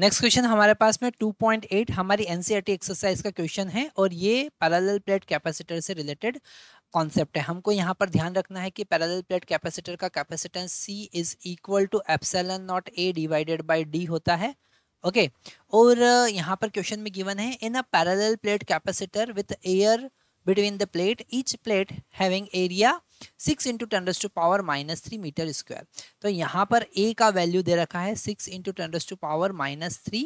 Next question हमारे पास में 2.8 हमारी एनसीईआरटी एक्सरसाइज e का क्वेश्चन है और ये पैरेलल प्लेट कैपेसिटर से रिलेटेड कॉन्सेप्ट है हमको यहाँ पर ध्यान रखना है कि पैरेलल प्लेट कैपेसिटर का capacitance C is equal to epsilon naught A divided by D होता है ओके okay. और uh, यहाँ पर क्वेश्चन में गिवन है in a parallel plate capacitor with air between the plate each plate having area six into tens to power minus three metre square तो यहाँ पर ए का वैल्यू दे रखा है six into tens to power minus three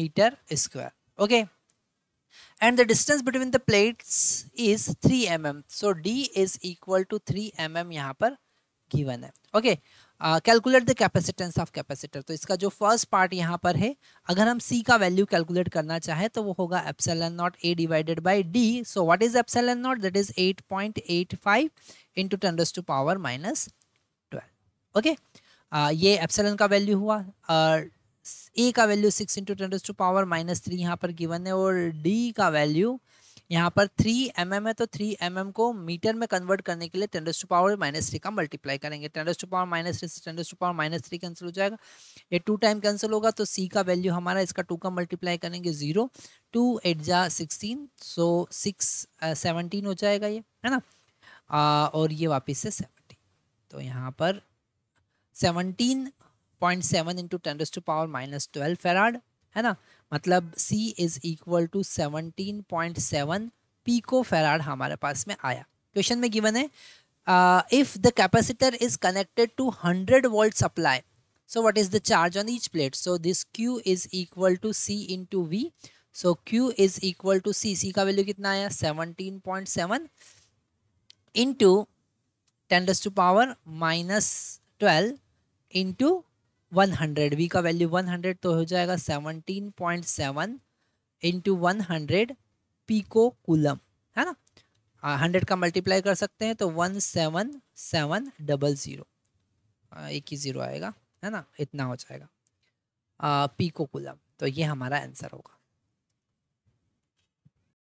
metre square okay and and the distance between the plates is 3 mm so d is equal to m यहाँ पर given है okay okay calculate the capacitance of capacitor तो इसका जो first part यहाँ पर है अगर हम सी का वैल्यू कैलकुलेट करना चाहें तो वो होगा n naught A divided by D so what is n naught that is eight point eight five into tens to power minus twelve okay ये एप्सलन का वैल्यू हुआ ए का value six into tens to power minus three यहाँ पर given है और D का value यहाँ पर थ्री एम mm है तो थ्री एम mm को मीटर में कन्वर्ट करने के लिए tens to power minus three का मल्टीप्लाई करेंगे tens to power minus three से tens to power minus three cancel हो जाएगा ये टू टाइम कैंसिल होगा तो सी का वैल्यू हमारा इसका टू का मल्टीप्लाई करेंगे जीरो टू एट जा सिक्सटीन सो सिक्स सेवनटीन हो जाएगा ये है ना आ, और ये वापस से सेवनटीन तो यहाँ पर seventeen point seven into tens to power minus twelve farad है ना मतलब C is equal to seventeen point seven pico farad हमारे पास में आया क्वेश्चन में गिवन है if the capacitor is connected to hundred volt supply so what is the charge on each plate so this Q is equal to C into V so Q is equal to C C का value कितना आया seventeen point seven into ten to power minus twelve into one hundred V का value one hundred तो हो जाएगा seventeen point seven into one hundred pico coulomb है ना hundred हाँ, का मल्टीप्लाई कर सकते हैं तो one seven seven double zero एक ही ज़ीरो आएगा है ना इतना हो जाएगा पीको कूलम तो ये हमारा आंसर होगा